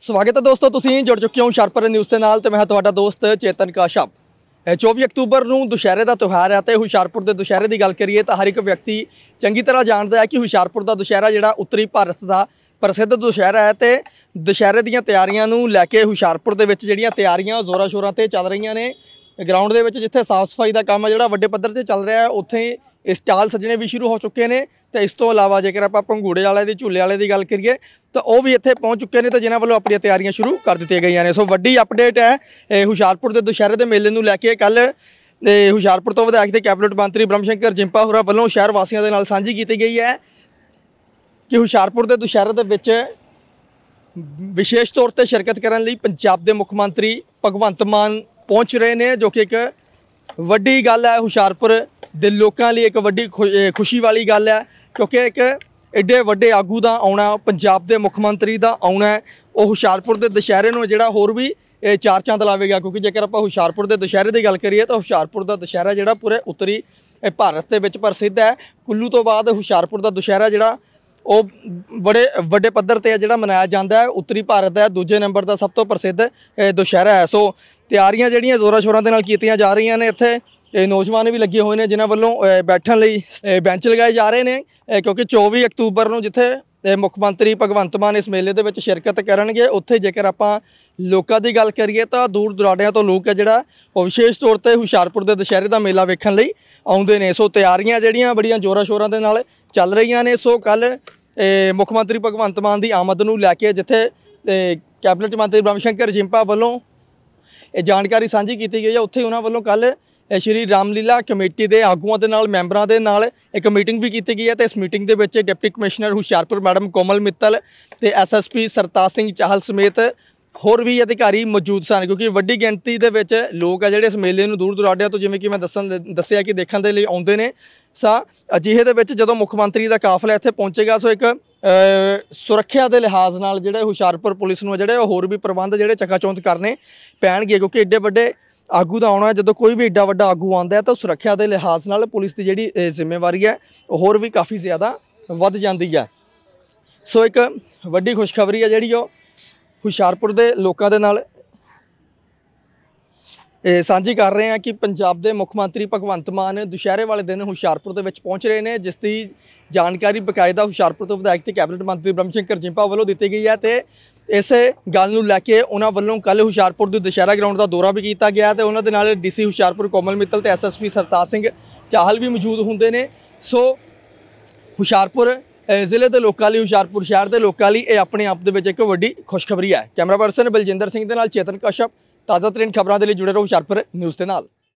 ਸਵਾਗਤ ਹੈ ਦੋਸਤੋ ਤੁਸੀਂ ਜੁੜ ਚੁੱਕੇ ਹੋ ਸ਼ਰਪਰ ਨਿਊਜ਼ ਦੇ ਨਾਲ ਤੇ ਮੈਂ ਤੁਹਾਡਾ ਦੋਸਤ ਚੇਤਨ ਕਾਸ਼ਪ 24 ਅਕਤੂਬਰ ਨੂੰ ਦੁਸ਼ਹਿਰੇ ਦਾ ਤਿਉਹਾਰ ਹੈ ਤੇ ਹੁਸ਼ਿਆਰਪੁਰ ਦੇ ਦੁਸ਼ਹਿਰੇ ਦੀ ਗੱਲ ਕਰੀਏ ਤਾਂ ਹਰ ਇੱਕ ਵਿਅਕਤੀ ਚੰਗੀ ਤਰ੍ਹਾਂ ਜਾਣਦਾ ਹੈ ਕਿ ਹੁਸ਼ਿਆਰਪੁਰ ਦਾ ਦੁਸ਼ਹਿਰਾ ਜਿਹੜਾ ਉੱਤਰੀ ਭਾਰਤ ਦਾ ਪ੍ਰਸਿੱਧ ਦੁਸ਼ਹਿਰਾ ਹੈ ਤੇ ਦੁਸ਼ਹਿਰੇ ਦੀਆਂ ਤਿਆਰੀਆਂ ਨੂੰ ਲੈ ਕੇ ਹੁਸ਼ਿਆਰਪੁਰ ਦੇ ਵਿੱਚ ਜਿਹੜੀਆਂ ਤਿਆਰੀਆਂ ਜ਼ੋਰਾਂ ਸ਼ੋਰਾਂ ਤੇ ਚੱਲ ਰਹੀਆਂ ਨੇ ਗਰਾਊਂਡ ਦੇ ਵਿੱਚ ਜਿੱਥੇ ਸਾਫ਼ ਸਫਾਈ ਦਾ ਕੰਮ ਜਿਹੜਾ ਵੱਡੇ ਪੱਧਰ ਤੇ ਚੱਲ ਰਿਹਾ ਹੈ ਉੱਥੇ ਹੀ ਸਟਾਲ ਸਜਣੇ ਵੀ ਸ਼ੁਰੂ ਹੋ ਚੁੱਕੇ ਨੇ ਤੇ ਇਸ ਤੋਂ ਇਲਾਵਾ ਜੇਕਰ ਆਪਾਂ ਪੰਗੂੜੇ ਵਾਲੇ ਦੀ ਝੂਲੇ ਵਾਲੇ ਦੀ ਗੱਲ ਕਰੀਏ ਤਾਂ ਉਹ ਵੀ ਇੱਥੇ ਪਹੁੰਚ ਚੁੱਕੇ ਨੇ ਤੇ ਜਿਨ੍ਹਾਂ ਵੱਲੋਂ ਆਪਣੀਆਂ ਤਿਆਰੀਆਂ ਸ਼ੁਰੂ ਕਰ ਦਿੱਤੀਆਂ ਗਈਆਂ ਨੇ ਸੋ ਵੱਡੀ ਅਪਡੇਟ ਹੈ ਇਹ ਹੁਸ਼ਿਆਰਪੁਰ ਦੇ ਦੁਸ਼ਹਿਰੇ ਦੇ ਮੇਲੇ ਨੂੰ ਲੈ ਕੇ ਕੱਲ ਹੁਸ਼ਿਆਰਪੁਰ ਤੋਂ ਵਿਧਾਇਕ ਤੇ ਕੈਬਨਿਟ ਮੰਤਰੀ ਬ੍ਰਹਮਸ਼ੰਕਰ ਜਿੰਪਾ ਹੋਰਾ ਵੱਲੋਂ ਸ਼ਹਿਰ ਵਾਸੀਆਂ ਦੇ ਨਾਲ ਸਾਂਝੀ ਕੀਤੀ ਗਈ ਹੈ ਕਿ ਹੁਸ਼ਿਆਰਪੁਰ ਦੇ ਦੁਸ਼ਹਿਰੇ ਦੇ ਵਿੱਚ ਵਿਸ਼ੇਸ਼ ਤੌਰ ਤੇ ਸ਼ਿਰਕਤ ਕਰਨ ਲਈ ਪੰਜਾਬ ਦੇ ਮੁੱਖ ਮੰਤਰੀ ਭਗਵੰਤ ਮਾਨ ਪਹੁੰਚ ਰਹੇ ਨੇ ਜੋ ਕਿ ਇੱਕ ਵੱਡੀ ਗੱਲ ਹੈ ਹੁਸ਼ਿਆਰਪੁਰ ਦੇ ਲੋਕਾਂ ਲਈ ਇੱਕ ਵੱਡੀ ਖੁਸ਼ੀ ਵਾਲੀ ਗੱਲ ਹੈ ਕਿਉਂਕਿ ਇੱਕ ਐਡੇ ਵੱਡੇ ਆਗੂ ਦਾ ਆਉਣਾ ਪੰਜਾਬ ਦੇ ਮੁੱਖ ਮੰਤਰੀ ਦਾ ਆਉਣਾ ਉਹ ਹੁਸ਼ਿਆਰਪੁਰ ਦੇ ਦੁਸ਼ਹਿਰੇ ਨੂੰ ਜਿਹੜਾ ਹੋਰ ਵੀ ਇਹ ਚਾਰ ਚੰਦ ਲਾਵੇਗਾ ਕਿਉਂਕਿ ਜੇਕਰ ਆਪਾਂ ਹੁਸ਼ਿਆਰਪੁਰ ਦੇ ਦੁਸ਼ਹਿਰੇ ਦੀ ਗੱਲ ਕਰੀਏ ਤਾਂ ਹੁਸ਼ਿਆਰਪੁਰ ਦਾ ਦੁਸ਼ਹਿਰਾ ਜਿਹੜਾ ਪੂਰੇ ਉੱਤਰੀ ਭਾਰਤ ਦੇ ਵਿੱਚ ਪ੍ਰਸਿੱਧ ਹੈ ਕੁੱਲੂ ਤੋਂ ਬਾਅਦ ਹੁਸ਼ਿਆਰਪੁਰ ਦਾ ਦੁਸ਼ਹਿਰਾ ਜਿਹੜਾ ਉਹ ਬੜੇ ਵੱਡੇ ਪੱਧਰ ਤੇ ਜਿਹੜਾ ਮਨਾਇਆ ਜਾਂਦਾ ਹੈ ਉੱਤਰੀ ਭਾਰਤ ਦਾ ਦੂਜੇ ਨੰਬਰ ਦਾ ਸਭ ਤੋਂ ਪ੍ਰਸਿੱਧ ਦੁਸ਼ਹਿਰਾ ਹੈ ਸੋ ਤਿਆਰੀਆਂ ਜਿਹੜੀਆਂ ਜ਼ੋਰਾਂ ਸ਼ੋਰਾਂ ਦੇ ਨਾਲ ਕੀਤੀਆਂ ਜਾ ਰਹੀਆਂ ਨੇ ਇੱਥੇ ਇਹ ਨੌਜਵਾਨ ਵੀ ਲੱਗੇ ਹੋਏ ਨੇ ਜਿਨ੍ਹਾਂ ਵੱਲੋਂ ਬੈਠਣ ਲਈ ਬੈਂਚ ਲਗਾਏ ਜਾ ਰਹੇ ਨੇ ਕਿਉਂਕਿ 24 ਅਕਤੂਬਰ ਨੂੰ ਜਿੱਥੇ ਮੁੱਖ ਮੰਤਰੀ ਭਗਵੰਤ ਮਾਨ ਇਸ ਮੇਲੇ ਦੇ ਵਿੱਚ ਸ਼ਿਰਕਤ ਕਰਨਗੇ ਉੱਥੇ ਜੇਕਰ ਆਪਾਂ ਲੋਕਾਂ ਦੀ ਗੱਲ ਕਰੀਏ ਤਾਂ ਦੂਰ ਦੁਰਾਡਿਆਂ ਤੋਂ ਲੋਕ ਹੈ ਜਿਹੜਾ ਉਹ ਵਿਸ਼ੇਸ਼ ਤੌਰ ਤੇ ਹੁਸ਼ਿਆਰਪੁਰ ਦੇ ਦੁਸ਼ਹਿਰੇ ਦਾ ਮੇਲਾ ਵੇਖਣ ਲਈ ਆਉਂਦੇ ਨੇ ਸੋ ਤਿਆਰੀਆਂ ਜਿਹੜੀਆਂ ਬੜੀਆਂ ਜ਼ੋਰਾਂ ਸ਼ੋਰਾਂ ਦੇ ਨਾਲ ਚੱਲ ਰਹੀਆਂ ਨੇ ਸੋ ਕੱਲ ਮੁੱਖ ਮੰਤਰੀ ਭਗਵੰਤ ਮਾਨ ਦੀ ਆਮਦ ਨੂੰ ਲੈ ਕੇ ਜਿੱਥੇ ਕੈਬਨਿਟ ਮੰਤਰੀ ਬ੍ਰਹਮ ਸ਼ੰਕਰ ਜਿੰਪਾ ਵੱਲੋਂ ਇਹ ਜਾਣਕਾਰੀ ਸਾਂਝੀ ਕੀਤੀ ਗਈ ਹੈ ਉੱਥੇ ਉਹਨਾਂ ਵੱਲੋਂ ਕੱਲ ਸ਼੍ਰੀ ਰਾਮਲੀਲਾ ਕਮੇਟੀ ਦੇ ਆਗੂਆਂ ਦੇ ਨਾਲ ਮੈਂਬਰਾਂ ਦੇ ਨਾਲ ਇੱਕ ਮੀਟਿੰਗ ਵੀ ਕੀਤੀ ਗਈ ਹੈ ਤੇ ਇਸ ਮੀਟਿੰਗ ਦੇ ਵਿੱਚ deputy commissioner Hoshiarpur madam Komal Mittal ਤੇ ਐਸਐਸਪੀ ਸਰਤਾਜ ਸਿੰਘ ਚਾਹਲ ਸਮੇਤ ਹੋਰ ਵੀ ਅਧਿਕਾਰੀ ਮੌਜੂਦ ਸਨ ਕਿਉਂਕਿ ਵੱਡੀ ਗਿਣਤੀ ਦੇ ਵਿੱਚ ਲੋਕ ਆ ਜਿਹੜੇ ਇਸ ਮੇਲੇ ਨੂੰ ਦੂਰ ਦੁਰਾਡਿਆਂ ਤੋਂ ਜਿਵੇਂ ਕਿ ਮੈਂ ਦੱਸਣ ਦੱਸਿਆ ਕਿ ਦੇਖਣ ਦੇ ਲਈ ਆਉਂਦੇ ਨੇ ਸਾ ਅਜਿਹੇ ਦੇ ਵਿੱਚ ਜਦੋਂ ਮੁੱਖ ਮੰਤਰੀ ਦਾ ਕਾਫਲਾ ਇੱਥੇ ਪਹੁੰਚੇਗਾ ਸੋ ਇੱਕ ਸੁਰੱਖਿਆ ਦੇ ਲਿਹਾਜ਼ ਨਾਲ ਜਿਹੜੇ ਹੁਸ਼ਿਆਰਪੁਰ ਪੁਲਿਸ ਨੂੰ ਜਿਹੜੇ ਹੋਰ ਵੀ ਪ੍ਰਬੰਧ ਜਿਹੜੇ ਚਕਾਚੌਂਧ ਕਰਨੇ ਪੈਣਗੇ ਕਿਉਂਕਿ ਏਡੇ ਵੱਡੇ ਆਗੂ ਦਾ ਆਉਣਾ ਜਦੋਂ ਕੋਈ ਵੀ ਏਡਾ ਵੱਡਾ ਆਗੂ ਆਉਂਦਾ ਹੈ ਤਾਂ ਸੁਰੱਖਿਆ ਦੇ ਲਿਹਾਜ਼ ਨਾਲ ਪੁਲਿਸ ਦੀ ਜਿਹੜੀ ਜ਼ਿੰਮੇਵਾਰੀ ਹੈ ਉਹ ਹੋਰ ਵੀ ਕਾਫੀ ਜ਼ਿਆਦਾ ਵੱਧ ਜਾਂਦੀ ਹੈ ਸੋ ਇੱਕ ਵੱਡੀ ਖੁਸ਼ਖਬਰੀ ਹੈ ਜਿਹੜੀ ਉਹ ਹੁਸ਼ਿਆਰਪੁਰ ਦੇ ਲੋਕਾਂ ਦੇ ਨਾਲ ਇਹ ਸਾਂਝੀ ਕਰ ਰਹੇ ਹਾਂ ਕਿ ਪੰਜਾਬ ਦੇ ਮੁੱਖ ਮੰਤਰੀ ਭਗਵੰਤ ਮਾਨ ਦੁਸ਼ਹਿਰੇ ਵਾਲੇ ਦਿਨ ਹੁਸ਼ਿਆਰਪੁਰ ਦੇ ਵਿੱਚ ਪਹੁੰਚ ਰਹੇ ਨੇ ਜਿਸ ਦੀ ਜਾਣਕਾਰੀ ਬਕਾਇਦਾ ਹੁਸ਼ਿਆਰਪੁਰ ਤੋਂ ਵਿਧਾਇਕ ਤੇ ਕੈਬਨਿਟ ਮੰਤਰੀ ਬ੍ਰਹਮਸ਼ੰਕਰ ਜਿੰਪਾ ਵੱਲੋਂ ਦਿੱਤੀ ਗਈ ਹੈ ਤੇ ਇਸ ਗੱਲ ਨੂੰ ਲੈ ਕੇ ਉਹਨਾਂ ਵੱਲੋਂ ਕੱਲ ਹੁਸ਼ਿਆਰਪੁਰ ਦੇ ਦੁਸ਼ਹਿਰਾ ਗਰਾਊਂਡ ਦਾ ਦੌਰਾ ਵੀ ਕੀਤਾ ਗਿਆ ਤੇ ਉਹਨਾਂ ਦੇ ਨਾਲ ਡੀਸੀ ਹੁਸ਼ਿਆਰਪੁਰ ਕੋਮਲ ਮਿੱਤਲ ਤੇ ਐਸਐਸਪੀ ਸਰਤਾਜ ਸਿੰਘ ਚਾਹਲ ਵੀ ਮੌਜੂਦ ਹੁੰਦੇ ਨੇ ਸੋ ਹੁਸ਼ਿਆਰਪੁਰ ਜ਼ਿਲ੍ਹੇ ਦੇ ਲੋਕਾਂ ਲਈ ਹੁਸ਼ਿਆਰਪੁਰ ਸ਼ਹਿਰ ਦੇ ਲੋਕਾਂ ਲਈ ਇਹ ਆਪਣੇ ਆਪ ਦੇ ਵਿੱਚ ਇੱਕ ਵੱਡੀ ਖੁਸ਼ਖਬਰੀ ਹੈ ਕੈਮਰਾ ਪਰਸਨ ਬਲਜਿੰਦਰ ਸਿੰਘ ਦੇ ਨਾਲ ਚੇਤਨ ਕਸ਼ਪ ਤਾਜ਼ਾ ਤਰੀਨ ਖਬਰਾਂ ਦੇ ਲਈ ਜੁੜੇ ਰਹੋ ਹੁਸ਼ਿਆਰਪੁਰ ਨਿਊਜ਼ ਦੇ ਨਾਲ